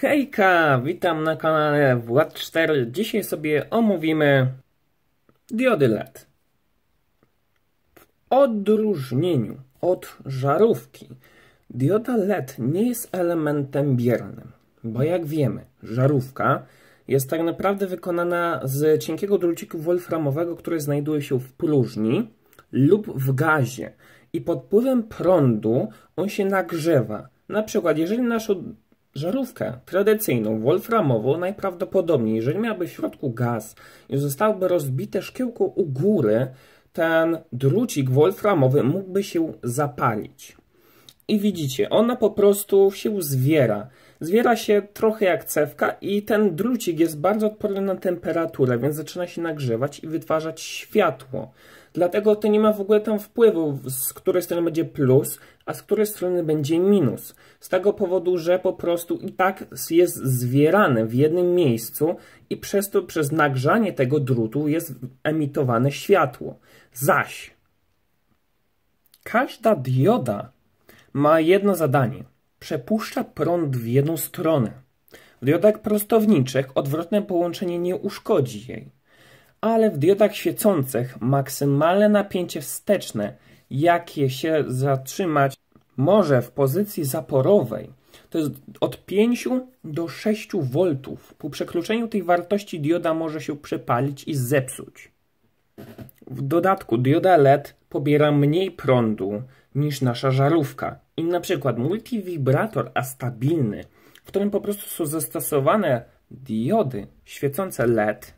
Hejka, witam na kanale Wład4. Dzisiaj sobie omówimy diody LED. W odróżnieniu od żarówki, dioda LED nie jest elementem biernym, bo jak wiemy, żarówka jest tak naprawdę wykonana z cienkiego druciku wolframowego, który znajduje się w próżni lub w gazie i pod wpływem prądu on się nagrzewa. Na przykład, jeżeli naszą Żarówkę tradycyjną, wolframową najprawdopodobniej, jeżeli miałby w środku gaz i zostałby rozbite szkiełko u góry, ten drucik wolframowy mógłby się zapalić. I widzicie, ona po prostu się zwiera zwiera się trochę jak cewka i ten drucik jest bardzo odporny na temperaturę, więc zaczyna się nagrzewać i wytwarzać światło. Dlatego to nie ma w ogóle tam wpływu, z której strony będzie plus, a z której strony będzie minus. Z tego powodu, że po prostu i tak jest zwierane w jednym miejscu i przez to, przez nagrzanie tego drutu jest emitowane światło. Zaś każda dioda ma jedno zadanie – przepuszcza prąd w jedną stronę. W diodach prostowniczych odwrotne połączenie nie uszkodzi jej, ale w diodach świecących maksymalne napięcie wsteczne, jakie się zatrzymać może w pozycji zaporowej, to jest od 5 do 6 V. Po przekroczeniu tej wartości dioda może się przepalić i zepsuć. W dodatku dioda LED pobiera mniej prądu niż nasza żarówka, i na przykład multivibrator a stabilny, w którym po prostu są zastosowane diody świecące LED,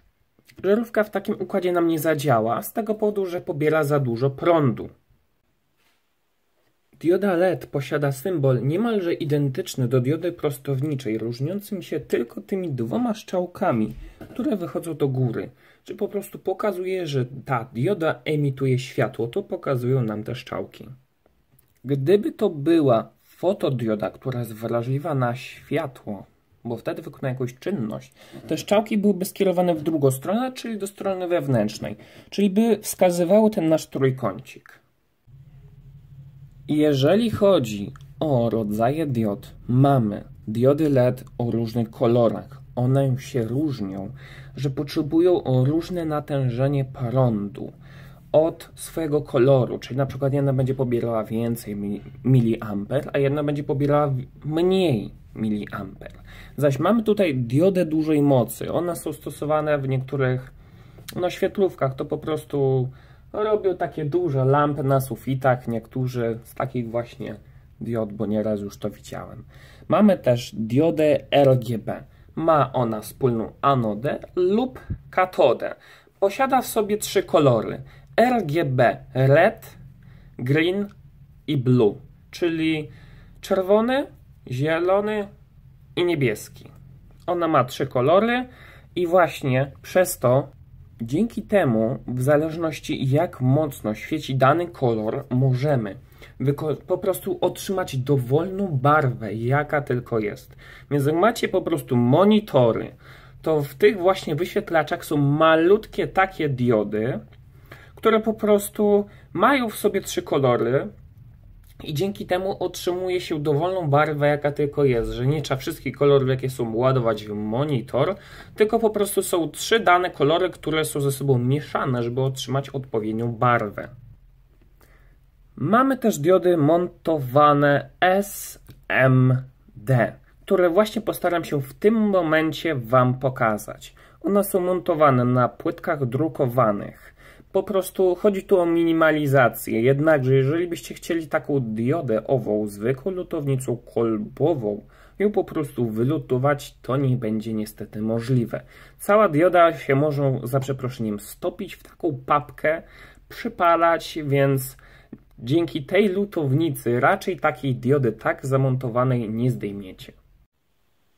żarówka w takim układzie nam nie zadziała z tego powodu, że pobiera za dużo prądu. Dioda LED posiada symbol niemalże identyczny do diody prostowniczej, różniącym się tylko tymi dwoma szczałkami, które wychodzą do góry. Czy po prostu pokazuje, że ta dioda emituje światło, to pokazują nam te szczałki. Gdyby to była fotodioda, która jest wrażliwa na światło, bo wtedy wykona jakąś czynność, te strzałki byłyby skierowane w drugą stronę, czyli do strony wewnętrznej, czyli by wskazywały ten nasz trójkącik. Jeżeli chodzi o rodzaje diod, mamy diody LED o różnych kolorach. One się różnią, że potrzebują o różne natężenie prądu od swojego koloru, czyli na przykład jedna będzie pobierała więcej miliamper, a jedna będzie pobierała mniej miliamper. Zaś mamy tutaj diodę dużej mocy. One są stosowane w niektórych no, świetlówkach, to po prostu robią takie duże lampy na sufitach, niektórzy z takich właśnie diod, bo nieraz już to widziałem. Mamy też diodę RGB. Ma ona wspólną anodę lub katodę. Posiada w sobie trzy kolory. RGB red, green i blue, czyli czerwony, zielony i niebieski. Ona ma trzy kolory i właśnie przez to, dzięki temu, w zależności jak mocno świeci dany kolor, możemy po prostu otrzymać dowolną barwę, jaka tylko jest. Więc jak macie po prostu monitory, to w tych właśnie wyświetlaczach są malutkie takie diody, które po prostu mają w sobie trzy kolory i dzięki temu otrzymuje się dowolną barwę, jaka tylko jest, że nie trzeba wszystkich kolorów, jakie są, ładować w monitor, tylko po prostu są trzy dane kolory, które są ze sobą mieszane, żeby otrzymać odpowiednią barwę. Mamy też diody montowane SMD, które właśnie postaram się w tym momencie Wam pokazać. One są montowane na płytkach drukowanych po prostu chodzi tu o minimalizację. Jednakże, jeżeli byście chcieli taką diodę ową zwykłą lutownicą kolbową, ją po prostu wylutować, to nie będzie niestety możliwe. Cała dioda się może, za przeproszeniem, stopić w taką papkę, przypalać, więc dzięki tej lutownicy raczej takiej diody tak zamontowanej nie zdejmiecie.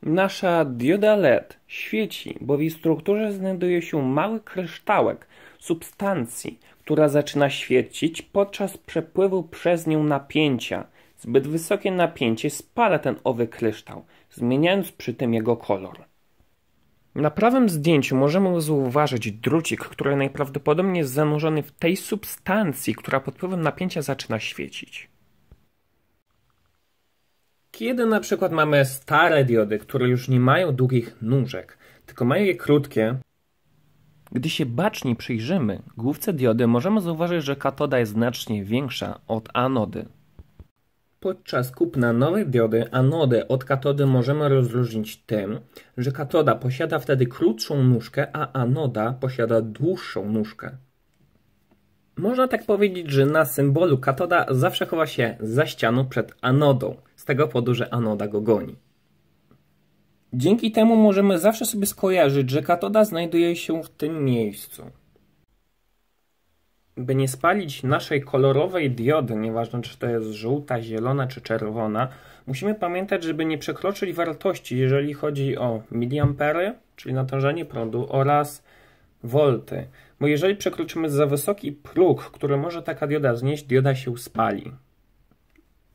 Nasza dioda LED świeci, bo w jej strukturze znajduje się mały kryształek, substancji, która zaczyna świecić podczas przepływu przez nią napięcia. Zbyt wysokie napięcie spala ten owy kryształ, zmieniając przy tym jego kolor. Na prawym zdjęciu możemy zauważyć drucik, który najprawdopodobniej jest zanurzony w tej substancji, która pod wpływem napięcia zaczyna świecić. Kiedy na przykład mamy stare diody, które już nie mają długich nóżek, tylko mają je krótkie, gdy się bacznie przyjrzymy główce diody, możemy zauważyć, że katoda jest znacznie większa od anody. Podczas kupna nowej diody anodę od katody możemy rozróżnić tym, że katoda posiada wtedy krótszą nóżkę, a anoda posiada dłuższą nóżkę. Można tak powiedzieć, że na symbolu katoda zawsze chowa się za ścianą przed anodą, z tego powodu, że anoda go goni. Dzięki temu możemy zawsze sobie skojarzyć, że katoda znajduje się w tym miejscu. By nie spalić naszej kolorowej diody, nieważne czy to jest żółta, zielona czy czerwona, musimy pamiętać, żeby nie przekroczyć wartości, jeżeli chodzi o miliampery, czyli natężenie prądu oraz volty, bo jeżeli przekroczymy za wysoki próg, który może taka dioda znieść, dioda się spali.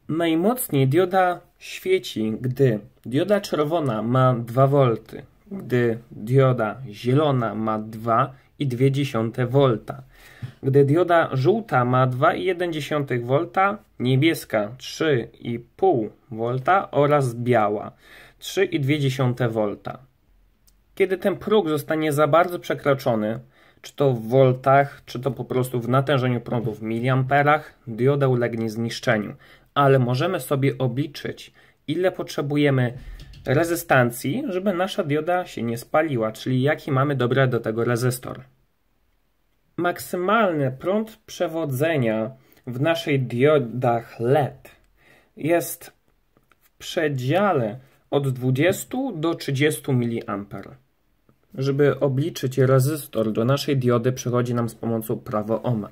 Najmocniej dioda świeci, gdy dioda czerwona ma 2 V, gdy dioda zielona ma 2,2 V, gdy dioda żółta ma 2,1 V, niebieska 3,5 V oraz biała 3,2 V. Kiedy ten próg zostanie za bardzo przekroczony, czy to w voltach, czy to po prostu w natężeniu prądu w miliamperach, dioda ulegnie zniszczeniu, ale możemy sobie obliczyć, ile potrzebujemy rezystancji, żeby nasza dioda się nie spaliła, czyli jaki mamy dobry do tego rezystor. Maksymalny prąd przewodzenia w naszych diodach LED jest w przedziale od 20 do 30 mA. Żeby obliczyć rezystor do naszej diody przychodzi nam z pomocą prawo Ohma.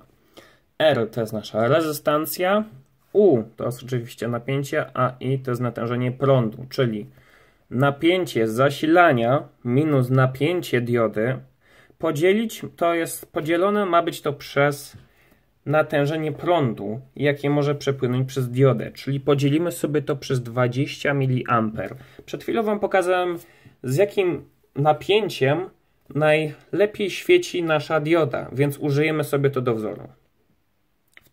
R to jest nasza rezystancja, u to jest oczywiście napięcie, a I to jest natężenie prądu, czyli napięcie zasilania minus napięcie diody podzielić to jest podzielone ma być to przez natężenie prądu, jakie może przepłynąć przez diodę, czyli podzielimy sobie to przez 20 mA. Przed chwilą Wam pokazałem z jakim napięciem najlepiej świeci nasza dioda, więc użyjemy sobie to do wzoru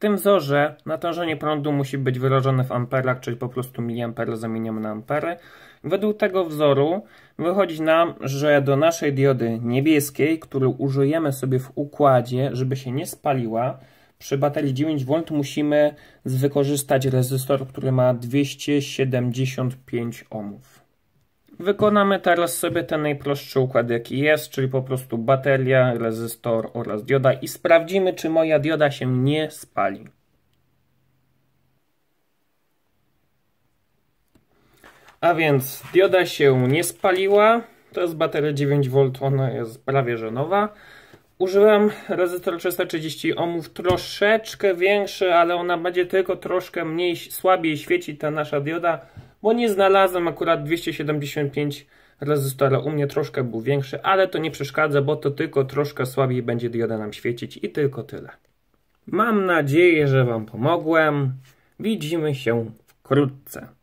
tym wzorze natężenie prądu musi być wyrażone w amperach, czyli po prostu miliampera zamieniamy na ampery. Według tego wzoru wychodzi nam, że do naszej diody niebieskiej, którą użyjemy sobie w układzie, żeby się nie spaliła, przy baterii 9V musimy wykorzystać rezystor, który ma 275 ohmów. Wykonamy teraz sobie ten najprostszy układ jaki jest, czyli po prostu bateria, rezystor oraz dioda i sprawdzimy czy moja dioda się nie spali. A więc dioda się nie spaliła, to jest bateria 9V, ona jest prawie że nowa. Użyłem rezystor 330 ohmów troszeczkę większy, ale ona będzie tylko troszkę mniej, słabiej świeci ta nasza dioda bo nie znalazłem akurat 275 rezystora. U mnie troszkę był większy, ale to nie przeszkadza, bo to tylko troszkę słabiej będzie dioda nam świecić i tylko tyle. Mam nadzieję, że Wam pomogłem. Widzimy się wkrótce.